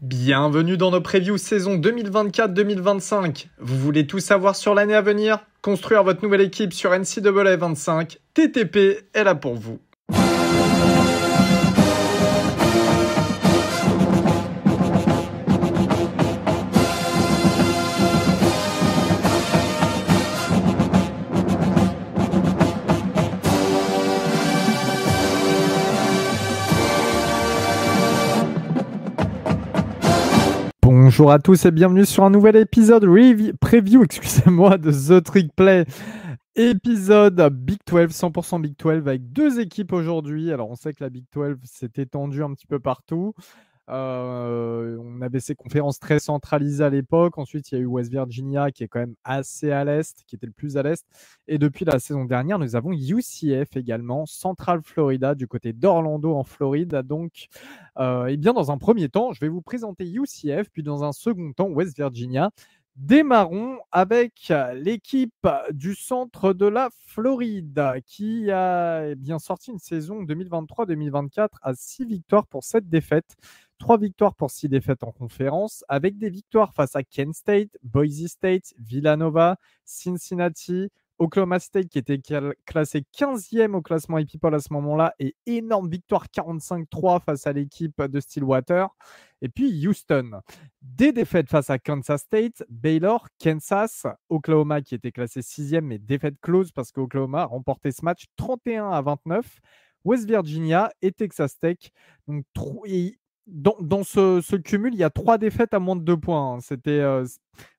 Bienvenue dans nos previews saison 2024-2025. Vous voulez tout savoir sur l'année à venir Construire votre nouvelle équipe sur NCAA 25 TTP est là pour vous. Bonjour à tous et bienvenue sur un nouvel épisode preview, excusez-moi, de The Trick Play. Épisode Big 12, 100% Big 12 avec deux équipes aujourd'hui. Alors on sait que la Big 12 s'est étendue un petit peu partout. Euh, on avait ces conférences très centralisées à l'époque. Ensuite, il y a eu West Virginia qui est quand même assez à l'est, qui était le plus à l'est. Et depuis la saison dernière, nous avons UCF également, Central Florida, du côté d'Orlando en Floride. Donc, euh, eh bien, dans un premier temps, je vais vous présenter UCF, puis dans un second temps, West Virginia. Démarrons avec l'équipe du centre de la Floride qui a eh bien sorti une saison 2023-2024 à 6 victoires pour 7 défaites. Trois victoires pour six défaites en conférence, avec des victoires face à Kent State, Boise State, Villanova, Cincinnati, Oklahoma State qui était classé 15e au classement People à ce moment-là et énorme victoire 45-3 face à l'équipe de Stillwater. Et puis Houston, des défaites face à Kansas State, Baylor, Kansas, Oklahoma qui était classé 6e mais défaite close parce qu'Oklahoma a remporté ce match 31 à 29. West Virginia et Texas Tech. Donc, dans, ce, cumul, il y a trois défaites à moins de deux points. Hein. C'était, euh,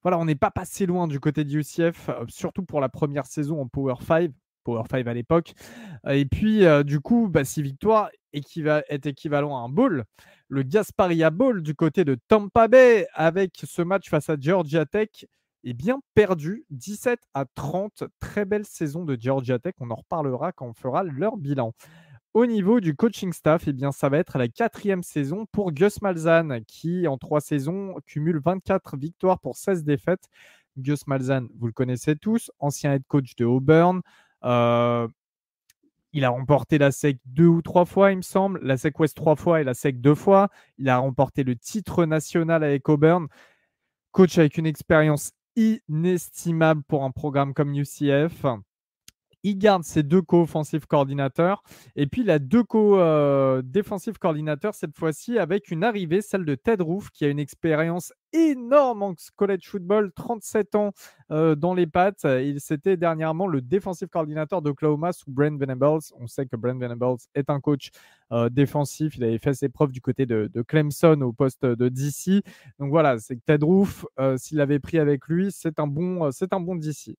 voilà, on n'est pas passé loin du côté de UCF, euh, surtout pour la première saison en Power 5, Power 5 à l'époque. Et puis, euh, du coup, bah, six victoires est équivalent à un bowl. Le Gasparia Bowl du côté de Tampa Bay avec ce match face à Georgia Tech est bien perdu, 17 à 30. Très belle saison de Georgia Tech. On en reparlera quand on fera leur bilan. Au niveau du coaching staff, et eh bien, ça va être la quatrième saison pour Gus Malzahn, qui en trois saisons cumule 24 victoires pour 16 défaites. Gus Malzahn, vous le connaissez tous, ancien head coach de Auburn. Euh, il a remporté la SEC deux ou trois fois, il me semble, la SEC West trois fois et la SEC deux fois. Il a remporté le titre national avec Auburn. Coach avec une expérience inestimable pour un programme comme UCF il garde ses deux co-offensifs coordinateurs. Et puis, il a deux co-défensifs euh, coordinateurs cette fois-ci avec une arrivée, celle de Ted Roof, qui a une expérience énorme en college football, 37 ans euh, dans les pattes. Il s'était dernièrement le défensif coordinateur d'Oklahoma sous Brent Venables. On sait que Brent Venables est un coach euh, défensif. Il avait fait ses preuves du côté de, Clemson au poste de DC. Donc voilà, c'est Ted Roof, s'il l'avait pris avec lui, c'est un bon, c'est un bon DC.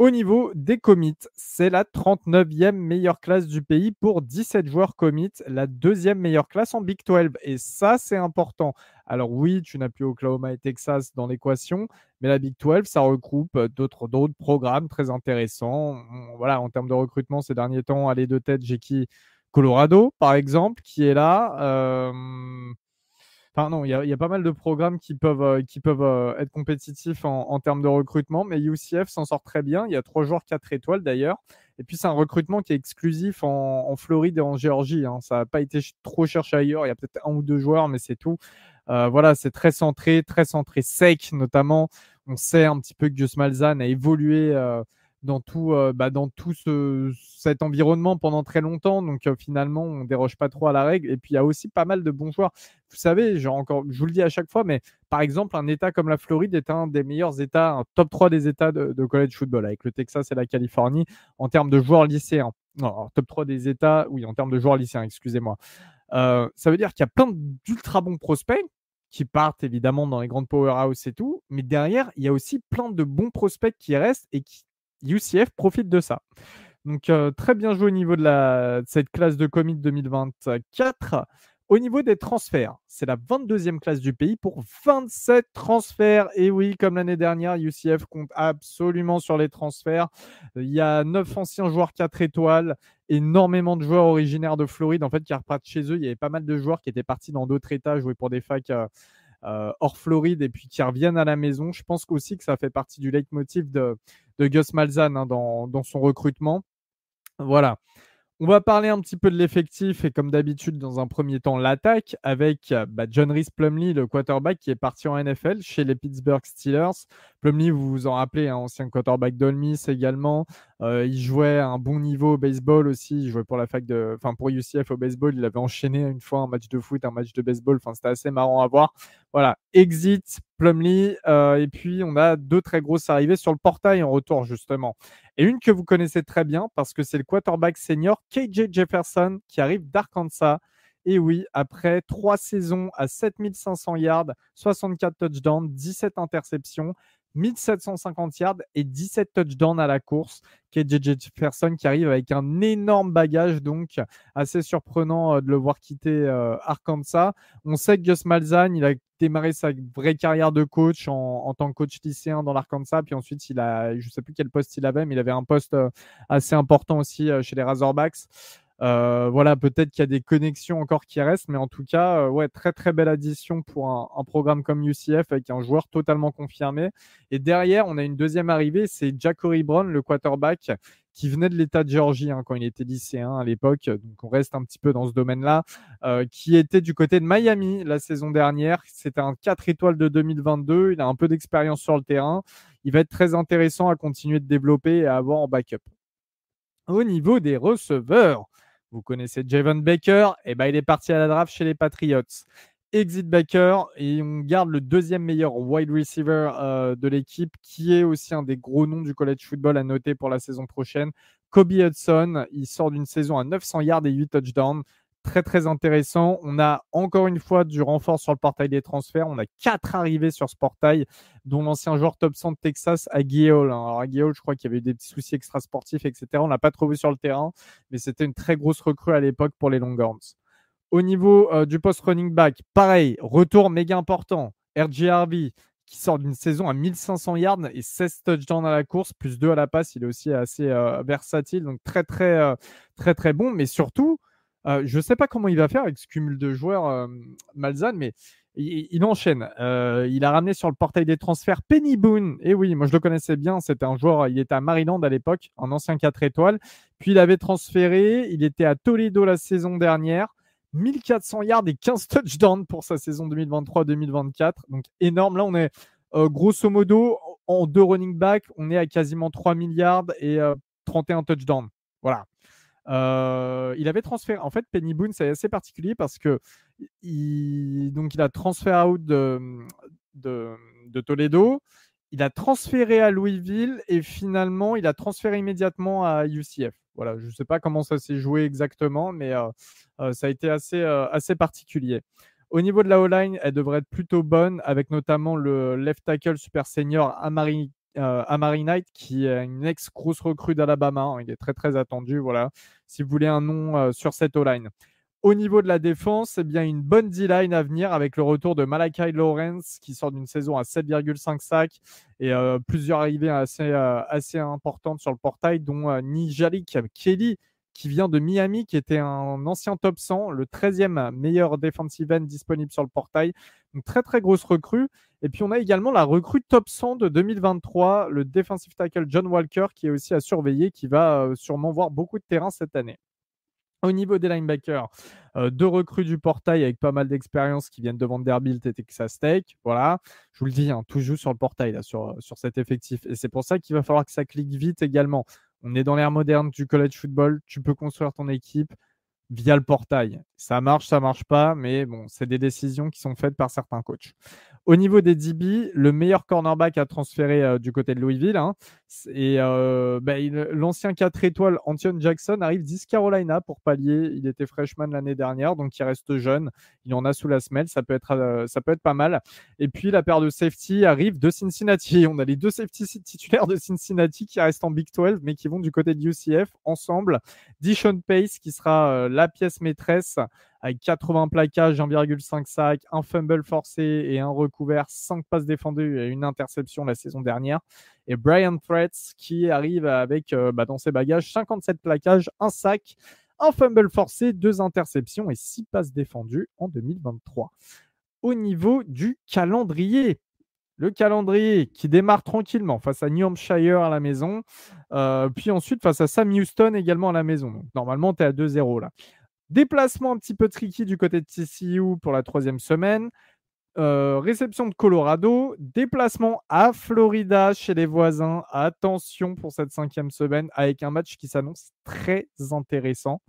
Au niveau des commits, c'est la 39e meilleure classe du pays pour 17 joueurs commits, la deuxième meilleure classe en Big 12. Et ça, c'est important. Alors oui, tu n'as plus Oklahoma et Texas dans l'équation, mais la Big 12, ça regroupe euh, d'autres programmes très intéressants. Voilà, en termes de recrutement, ces derniers temps, à de tête, j'ai qui Colorado, par exemple, qui est là. Euh, il y, a pas mal de programmes qui peuvent, euh, euh, être compétitifs en, termes de recrutement, mais UCF s'en sort très bien. Il y a trois joueurs quatre étoiles d'ailleurs. Et puis c'est un recrutement qui est exclusif en, Floride et en Géorgie. Hein. Ça n'a pas été trop cherché ailleurs. Il y a peut-être un ou deux joueurs, mais c'est tout. Euh, voilà, c'est très centré, très centré sec notamment. On sait un petit peu que Dios Malzane a évolué dans tout, euh, bah, dans tout cet environnement pendant très longtemps. Donc euh, finalement, on déroge pas trop à la règle. Et puis il y a aussi pas mal de bons joueurs. Vous savez, j'ai encore, je vous le dis à chaque fois, mais par exemple, un État comme la Floride est un des meilleurs États, un top 3 des États de, de college football, avec le Texas et la Californie, en termes de joueurs lycéens. Non, top 3 des États, oui, en termes de joueurs lycéens, excusez-moi. Euh, ça veut dire qu'il y a plein d'ultra bons prospects qui partent évidemment dans les grandes powerhouses et tout, mais derrière, il y a aussi plein de bons prospects qui restent et qui UCF profite de ça. Donc euh, très bien joué au niveau de, la, cette classe de commit 2024. Au niveau des transferts, c'est la 22e classe du pays pour 27 transferts. Et oui, comme l'année dernière, UCF compte absolument sur les transferts. Euh, il y a 9 anciens joueurs 4 étoiles, énormément de joueurs originaires de Floride en fait qui repartent chez eux. Il y avait pas mal de joueurs qui étaient partis dans d'autres États jouer pour des facs. Euh, euh, hors Floride et puis qui reviennent à la maison. Je pense aussi que ça fait partie du leitmotiv de, Gus Malzahn hein, dans, son recrutement. Voilà. On va parler un petit peu de l'effectif et comme d'habitude dans un premier temps l'attaque avec euh, bah, John Rhys Plumley, le quarterback qui est parti en NFL chez les Pittsburgh Steelers. Plumley, vous vous en rappelez, un hein, ancien quarterback d'Olmis également. Euh, il jouait à un bon niveau au baseball aussi. Il jouait pour la fac de, enfin pour UCF au baseball. Il avait enchaîné une fois un match de foot, un match de baseball. Enfin c'était assez marrant à voir. Voilà, exit Plumlee. Euh, et puis, on a deux très grosses arrivées sur le portail en retour, justement. Et une que vous connaissez très bien parce que c'est le quarterback senior KJ Jefferson qui arrive d'Arkansas. Et oui, après trois saisons à 7500 yards, 64 touchdowns, 17 interceptions, 1750 yards et 17 touchdowns à la course. qui KJ Jefferson qui arrive avec un énorme bagage, donc assez surprenant euh, de le voir quitter euh, Arkansas. On sait que Gus Malzahn, il a démarré sa vraie carrière de coach en, tant que coach lycéen dans l'Arkansas, puis ensuite il a, je sais plus quel poste il avait, mais il avait un poste euh, assez important aussi chez les Razorbacks. Euh, voilà, peut-être qu'il y a des connexions encore qui restent, mais en tout cas, euh, ouais, très très belle addition pour un, programme comme UCF avec un joueur totalement confirmé. Et derrière, on a une deuxième arrivée, c'est Jacory Brown, le quarterback, qui venait de l'État de Géorgie hein, quand il était lycéen à l'époque, donc on reste un petit peu dans ce domaine-là, euh, qui était du côté de Miami la saison dernière. C'était un 4 étoiles de 2022, il a un peu d'expérience sur le terrain, il va être très intéressant à continuer de développer et à avoir en backup. Au niveau des receveurs, vous connaissez Javon Baker, et eh ben, il est parti à la draft chez les Patriots. Exit Baker, et on garde le deuxième meilleur wide receiver euh, de l'équipe, qui est aussi un des gros noms du college football à noter pour la saison prochaine. Kobe Hudson, il sort d'une saison à 900 yards et 8 touchdowns très très intéressant. On a encore une fois du renfort sur le portail des transferts. On a quatre arrivées sur ce portail, dont l'ancien joueur top 100 de Texas, Hall. Hein. Alors Hall, je crois qu'il y avait eu des petits soucis sportifs etc. On l'a pas trouvé sur le terrain, mais c'était une très grosse recrue à l'époque pour les Longhorns. Au niveau euh, du post running back, pareil, retour méga important. Harvey qui sort d'une saison à 1500 yards et 16 touchdowns à la course, plus 2 à la passe. Il est aussi assez euh, versatile, donc très, très, euh, très, très bon. Mais surtout, euh, je ne sais pas comment il va faire avec ce cumul de joueurs, malzane mais il, enchaîne. Euh, il a ramené sur le portail des transferts Penny Boone. Et eh oui, moi je le connaissais bien. C'était un joueur, il était à Maryland à l'époque, un ancien 4 étoiles. Puis il avait transféré, il était à Toledo la saison dernière. 1400 yards et 15 touchdowns pour sa saison 2023-2024. Donc énorme. Là, on est euh, grosso modo en deux running back, on est à quasiment 3 milliards et 31 touchdowns. Voilà. Euh, il avait transféré. En fait, Penny Boone, c'est assez particulier parce que il, donc il a transféré out euh, de, de, Toledo. Il a transféré à Louisville et finalement, il a transféré immédiatement à UCF. Voilà, je ne sais pas comment ça s'est joué exactement, mais euh, ça a été assez, assez particulier. Au niveau de la O-line, elle devrait être plutôt bonne, avec notamment le left tackle super senior Amari à euh, Amari Knight, qui est une ex-grosse recrue d'Alabama. Hein. il est très très attendu. Voilà, si vous voulez un nom euh, sur cette O-line. Au niveau de la défense, eh bien une bonne D-line à venir avec le retour de Malachi Lawrence qui sort d'une saison à 7,5 sacs et euh, plusieurs arrivées assez, assez importantes sur le portail, dont Nijalik Kelly qui vient de Miami, qui était un ancien top 100, le 13e meilleur defensive end disponible sur le portail. une très très grosse recrue. Et puis on a également la recrue top 100 de 2023, le defensive tackle John Walker, qui est aussi à surveiller, qui va euh, sûrement voir beaucoup de terrain cette année. Au niveau des linebackers, euh, deux recrues du portail avec pas mal d'expérience qui viennent de Vanderbilt et Texas Tech. Voilà, je vous le dis, hein, tout joue sur le portail là, sur, sur cet effectif. Et c'est pour ça qu'il va falloir que ça clique vite également. On est dans l'ère moderne du college football, tu peux construire ton équipe via le portail. Ça marche, ça marche pas, mais bon, c'est des décisions qui sont faites par certains coachs. Au niveau des DB, le meilleur cornerback à transférer euh, du côté de Louisville, hein, et euh, bah, l'ancien 4 étoiles Antion Jackson arrive d'East Carolina pour pallier. Il était freshman l'année dernière, donc il reste jeune. Il en a sous la semelle, ça peut être, euh, ça peut être pas mal. Et puis la paire de safety arrive de Cincinnati. On a les deux safety titulaires de Cincinnati qui restent en Big 12, mais qui vont du côté de UCF ensemble. Dishon Pace qui sera la pièce maîtresse avec 80 plaquages, 1,5 sac, un fumble forcé et un recouvert, 5 passes défendues et une interception la saison dernière. Et Brian Threats qui arrive avec euh, bah, dans ses bagages 57 plaquages, un sac, un fumble forcé, deux interceptions et 6 passes défendues en 2023. Au niveau du calendrier, le calendrier qui démarre tranquillement face à New Hampshire à la maison, euh, puis ensuite face à Sam Houston également à la maison. normalement, tu es à 2-0 là. Déplacement un petit peu tricky du côté de TCU pour la troisième semaine. Euh, réception de Colorado, déplacement à Florida chez les voisins. Attention pour cette cinquième semaine avec un match qui s'annonce très intéressant.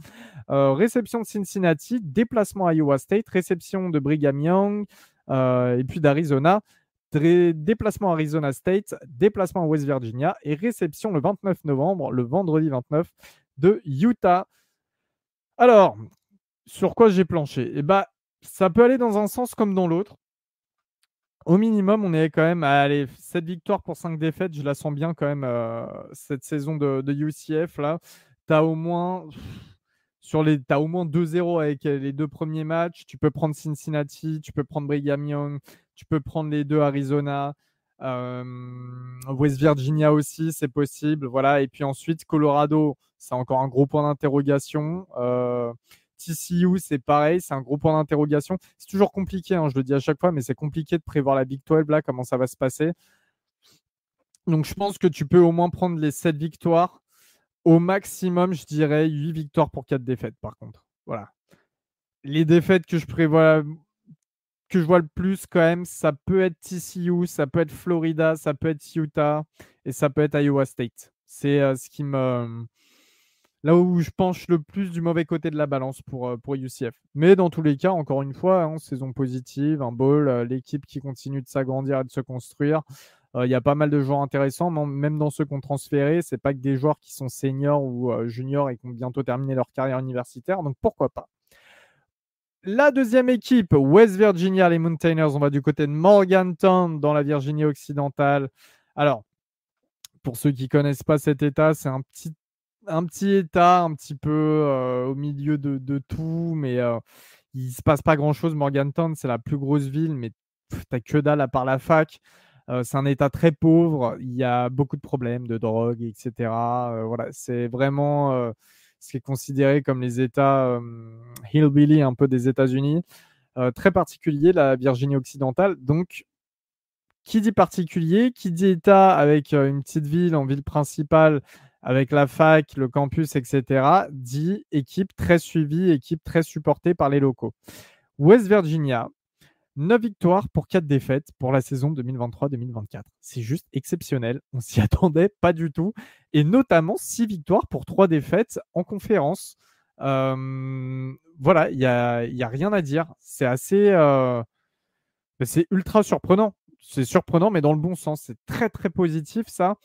Euh, réception de Cincinnati, déplacement à Iowa State, réception de Brigham Young euh, et puis d'Arizona. Déplacement à Arizona State, déplacement à West Virginia et réception le 29 novembre, le vendredi 29 de Utah. Alors, sur quoi j'ai planché Eh bah, ça peut aller dans un sens comme dans l'autre. Au minimum, on est quand même à allez, 7 victoires pour 5 défaites. Je la sens bien quand même euh, cette saison de, UCF. Là, tu au moins sur les, as au moins 2-0 avec euh, les deux premiers matchs. Tu peux prendre Cincinnati, tu peux prendre Brigham Young, tu peux prendre les deux Arizona, West Virginia aussi, c'est possible. Voilà. Et puis ensuite, Colorado, c'est encore un gros point d'interrogation. TCU, c'est pareil, c'est un gros point d'interrogation. C'est toujours compliqué, hein, je le dis à chaque fois, mais c'est compliqué de prévoir la Big 12, là, comment ça va se passer. Donc je pense que tu peux au moins prendre les 7 victoires. Au maximum, je dirais 8 victoires pour 4 défaites, par contre. Voilà. Les défaites que je prévois que je vois le plus quand même, ça peut être TCU, ça peut être Florida, ça peut être Utah et ça peut être Iowa State. C'est euh, ce qui me là où je penche le plus du mauvais côté de la balance pour, euh, pour UCF. Mais dans tous les cas, encore une fois, en hein, saison positive, un bowl, euh, l'équipe qui continue de s'agrandir et de se construire. Il y a pas mal de joueurs intéressants, même dans ceux qu'on transféré, c'est pas que des joueurs qui sont seniors ou juniors et qui ont bientôt terminé leur carrière universitaire. Donc pourquoi pas la deuxième équipe, West Virginia, les Mountaineers. On va du côté de Morgantown dans la Virginie occidentale. Alors, pour ceux qui ne connaissent pas cet État, c'est un petit, un petit État, un petit peu euh, au milieu de, tout, mais euh, il ne se passe pas grand-chose. Morgantown, c'est la plus grosse ville, mais tu n'as que dalle à part la fac. Euh, c'est un État très pauvre, il y a beaucoup de problèmes de drogue, etc. voilà, c'est vraiment ce qui est considéré comme les États euh, hillbilly, un peu des États-Unis. Euh, très particulier, la Virginie occidentale. Donc, qui dit particulier, qui dit État avec euh, une petite ville en ville principale, avec la fac, le campus, etc., dit équipe très suivie, équipe très supportée par les locaux. West Virginia, 9 victoires pour 4 défaites pour la saison 2023-2024. C'est juste exceptionnel. On s'y attendait pas du tout. Et notamment 6 victoires pour 3 défaites en conférence. Hum, voilà, il n'y a, y a, rien à dire. C'est assez. Euh, ben, c'est ultra surprenant. C'est surprenant, mais dans le bon sens. C'est très, très positif, ça.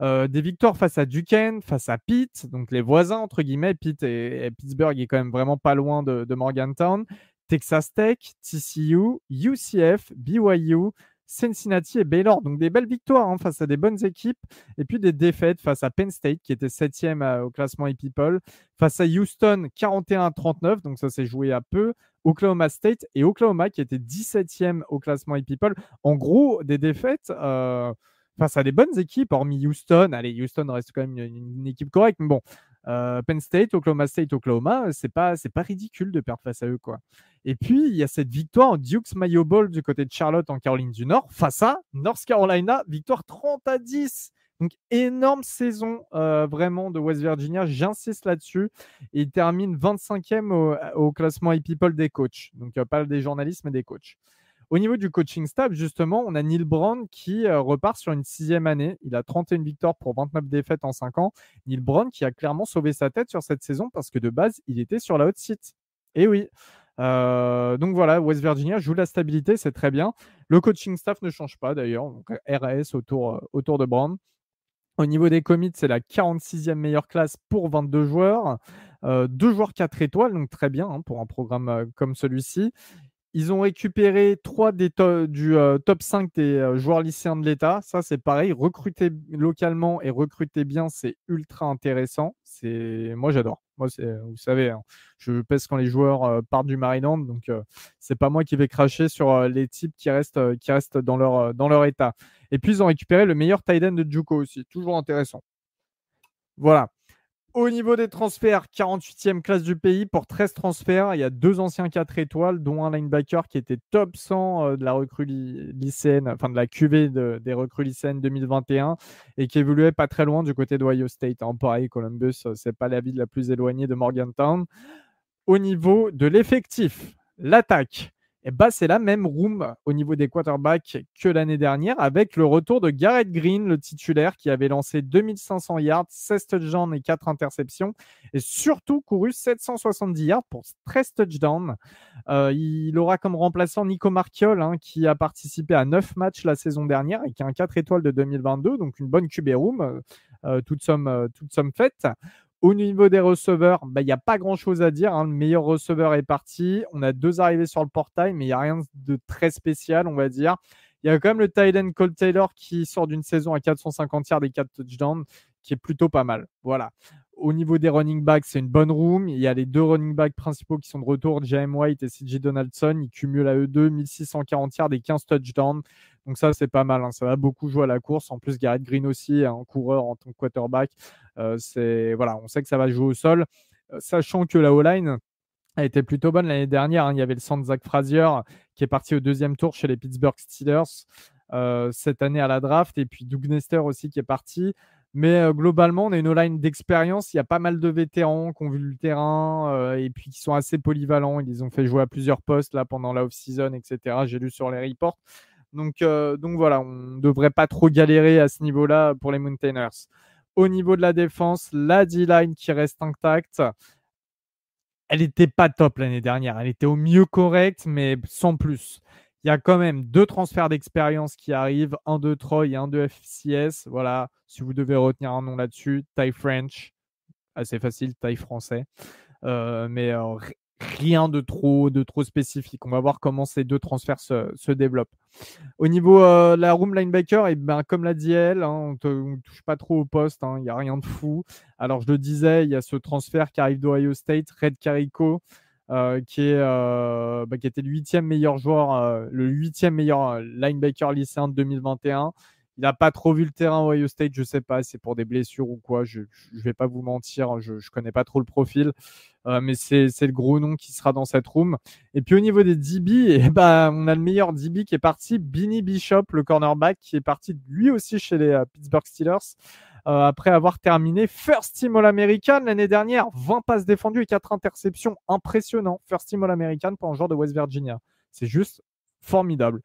Euh, des victoires face à Duquesne, face à Pitt, donc les voisins, entre guillemets. Pitt et, Pittsburgh est quand même vraiment pas loin de Morgantown. Texas Tech, TCU, UCF, BYU, Cincinnati et Baylor. Donc des belles victoires hein, face à des bonnes équipes et puis des défaites face à Penn State qui était septième euh, au classement e-people. face à Houston 41-39, donc ça s'est joué à peu. Oklahoma State et Oklahoma qui était 17e au classement e-people. En gros, des défaites euh, face à des bonnes équipes, hormis Houston. Allez, Houston reste quand même une, une équipe correcte, mais bon, euh, Penn State, Oklahoma State, Oklahoma, c'est pas c'est pas ridicule de perdre face à eux quoi. Et puis il y a cette victoire en Duke's Mayo Bowl du côté de Charlotte en Caroline du Nord face à North Carolina, victoire 30 à 10. Donc énorme saison euh, vraiment de West Virginia, j'insiste là-dessus. Et il termine 25e au, classement e des coachs, donc euh, pas des journalistes mais des coachs. Au niveau du coaching staff, justement, on a Neil Brown qui euh, repart sur une sixième année. Il a 31 victoires pour 29 défaites en 5 ans. Neil Brown qui a clairement sauvé sa tête sur cette saison parce que de base, il était sur la haute site. Et eh oui. Euh, donc voilà, West Virginia joue la stabilité, c'est très bien. Le coaching staff ne change pas d'ailleurs, donc RAS autour, euh, autour de Brown. Au niveau des commits, c'est la 46e meilleure classe pour 22 joueurs. deux joueurs 4 étoiles, donc très bien hein, pour un programme comme celui-ci. Ils ont récupéré trois des du euh, top 5 des euh, joueurs lycéens de l'État. Ça, c'est pareil. Recruter localement et recruter bien, c'est ultra intéressant. C'est Moi, j'adore. Moi, vous savez, hein, je pèse quand les joueurs euh, partent du Maryland. Donc, c'est pas moi qui vais cracher sur les types qui restent, qui restent dans, leur, dans leur État. Et puis, ils ont récupéré le meilleur tight end de Juco aussi. Toujours intéressant. Voilà. Au niveau des transferts, 48e classe du pays pour 13 transferts. Il y a deux anciens 4 étoiles, dont un linebacker qui était top 100 euh, de la recrue lycéenne, enfin de la QV des recrues lycéennes 2021 et qui évoluait pas très loin du côté de Ohio State. En hein, Pareil, Columbus, euh, c'est pas la ville la plus éloignée de Morgantown. Au niveau de l'effectif, l'attaque, eh bah, c'est la même room au niveau des quarterbacks que l'année dernière, avec le retour de Garrett Green, le titulaire, qui avait lancé 2500 yards, 16 touchdowns et 4 interceptions, et surtout couru 770 yards pour 13 touchdowns. Euh, il aura comme remplaçant Nico Marchiol, hein, qui a participé à 9 matchs la saison dernière et qui a un 4 étoiles de 2022, donc une bonne QB room, euh, euh, toute, somme, toute somme faite. Au niveau des receveurs, bah, il n'y a pas grand-chose à dire. Hein. Le meilleur receveur est parti. On a deux arrivés sur le portail, mais il n'y a rien de très spécial, on va dire. Il y a quand même le Thailand Cole Taylor qui sort d'une saison à 450 yards des 4 touchdowns qui est plutôt pas mal. Voilà. Au niveau des running backs, c'est une bonne room. Il y a les deux running backs principaux qui sont de retour, J.M. White et C.J. Donaldson. Ils cumulent à eux deux 1640 yards et 15 touchdowns. Donc ça, c'est pas mal. Hein. Ça va beaucoup jouer à la course. En plus, Garrett Green aussi, un coureur en tant que quarterback. Euh, voilà, on sait que ça va jouer au sol. Euh, sachant que la O-line, a été plutôt bonne l'année dernière. Hein. Il y avait le centre Zach Frazier qui est parti au deuxième tour chez les Pittsburgh Steelers euh, cette année à la draft. Et puis Doug Nester aussi qui est parti. Mais euh, globalement, on a une line d'expérience. Il y a pas mal de vétérans qui ont vu le terrain euh, et puis qui sont assez polyvalents. Ils ont fait jouer à plusieurs postes là pendant la off-season, etc. J'ai lu sur les reports. Donc, euh, donc voilà, on ne devrait pas trop galérer à ce niveau-là pour les mountainers Au niveau de la défense, la D-line qui reste intacte. Elle n'était pas top l'année dernière. Elle était au mieux correcte, mais sans plus. Il y a quand même deux transferts d'expérience qui arrivent, un de Troy et un de FCS. Voilà, si vous devez retenir un nom là-dessus, taille French, assez facile, taille français. Euh, mais euh, rien de trop, de trop spécifique. On va voir comment ces deux transferts se, développent. Au niveau euh, de la room linebacker, et eh ben, comme l'a dit elle, hein, on ne touche pas trop au poste, il hein, y n'y a rien de fou. Alors je le disais, il y a ce transfert qui arrive d'Ohio State, Red Carico. Euh, qui, est, euh, bah, qui était le huitième meilleur joueur, euh, le huitième meilleur linebacker lycéen de 2021. Il n'a pas trop vu le terrain au Ohio State, je ne sais pas, c'est pour des blessures ou quoi, je ne vais pas vous mentir, je ne connais pas trop le profil, mais c'est le gros nom qui sera dans cette room. Et puis au niveau des DB, eh ben, on a le meilleur DB qui est parti, Binny Bishop, le cornerback, qui est parti lui aussi chez les Pittsburgh Steelers. Euh, après avoir terminé First Team All-American l'année dernière. 20 passes défendues et 4 interceptions. Impressionnant. First Team All-American pour un joueur de West Virginia. C'est juste formidable.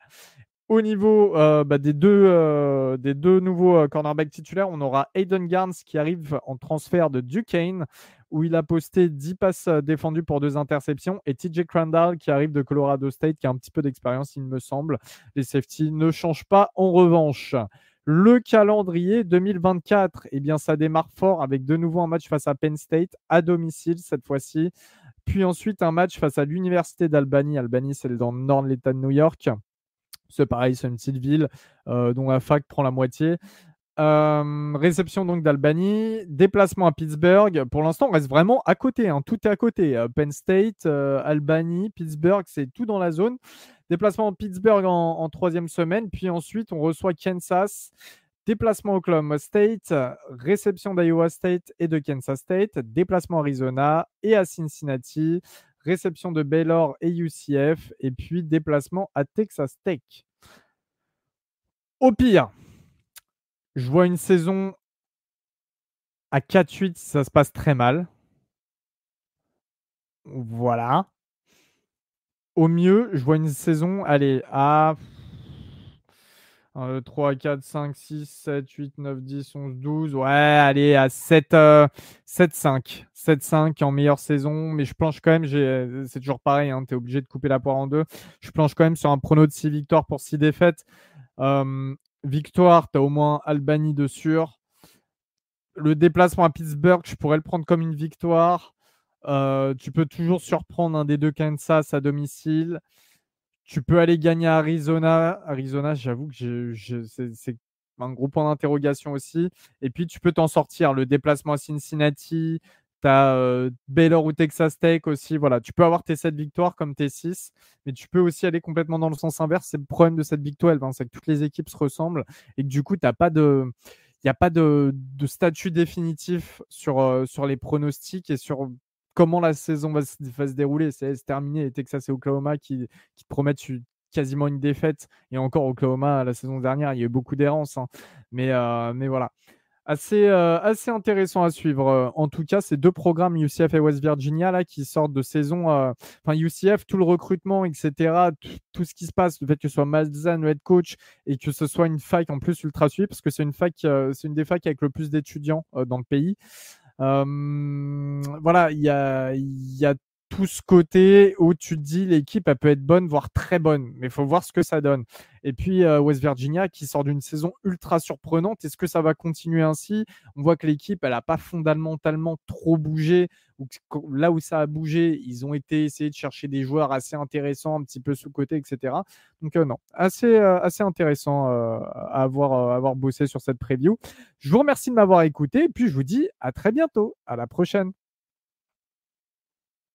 Au niveau euh, bah, des, deux, euh, des deux nouveaux cornerbacks titulaires, on aura Aiden Garnes qui arrive en transfert de Duquesne, où il a posté 10 passes défendues pour deux interceptions, et TJ Crandall qui arrive de Colorado State, qui a un petit peu d'expérience, il me semble. Les safeties ne changent pas en revanche. Le calendrier 2024, eh bien, ça démarre fort avec de nouveau un match face à Penn State à domicile cette fois-ci. Puis ensuite un match face à l'Université d'Albany. Albany, c'est dans le nord de l'État de New York. C'est pareil, c'est une petite ville euh, dont la fac prend la moitié. Euh, réception donc d'Albany, déplacement à Pittsburgh. Pour l'instant, on reste vraiment à côté. Hein. Tout est à côté. Euh, Penn State, euh, Albany, Pittsburgh, c'est tout dans la zone. Déplacement à Pittsburgh en, troisième semaine. Puis ensuite, on reçoit Kansas. Déplacement au Oklahoma State, réception d'Iowa State et de Kansas State, déplacement Arizona et à Cincinnati, réception de Baylor et UCF, et puis déplacement à Texas Tech. Au pire, je vois une saison à 4-8 ça se passe très mal. Voilà. Au mieux, je vois une saison, allez, à 3, 4, 5, 6, 7, 8, 9, 10, 11, 12. Ouais, allez, à 7, 7 5. 7, 5 en meilleure saison. Mais je planche quand même, euh, c'est toujours pareil, hein, tu es obligé de couper la poire en deux. Je planche quand même sur un prono de 6 victoires pour 6 défaites. Euh, victoire, tu as au moins Albany de sûr. Le déplacement à Pittsburgh, je pourrais le prendre comme une victoire. Euh, tu peux toujours surprendre un des deux Kansas à domicile. Tu peux aller gagner à Arizona. Arizona, j'avoue que c'est un gros point d'interrogation aussi. Et puis, tu peux t'en sortir. Le déplacement à Cincinnati, tu as Baylor ou Texas Tech aussi. Voilà, tu peux avoir tes 7 victoires comme tes 6, mais tu peux aussi aller complètement dans le sens inverse. C'est le problème de cette victoire. Hein, c'est que toutes les équipes se ressemblent et que du coup, tu pas de. Il n'y a pas de, statut définitif sur, sur les pronostics et sur comment la saison va, se dérouler. C'est terminé. Et Texas et Oklahoma qui, te promettent quasiment une défaite. Et encore Oklahoma, la saison dernière, il y a eu beaucoup d'errance. Hein. Mais, mais voilà. Assez, euh, assez intéressant à suivre. Euh. En tout cas, ces deux programmes, UCF et West Virginia, là, qui sortent de saison. Euh, enfin, UCF, tout le recrutement, etc., tout ce qui se passe, le fait que ce soit Mazan, le head coach, et que ce soit une fac en plus ultra suivie, parce que c'est une fac, c'est une des facs avec le plus d'étudiants dans le pays. Euh, voilà, il y a, y a, tout ce côté où tu te dis l'équipe, elle peut être bonne, voire très bonne, mais il faut voir ce que ça donne. Et puis euh, West Virginia qui sort d'une saison ultra surprenante, est-ce que ça va continuer ainsi On voit que l'équipe, elle n'a pas fondamentalement trop bougé. Là où ça a bougé, ils ont été essayer de chercher des joueurs assez intéressants, un petit peu sous-côté, etc. Donc euh, non, assez, euh, assez intéressant à avoir, avoir bossé sur cette preview. Je vous remercie de m'avoir écouté et puis je vous dis à très bientôt, à la prochaine.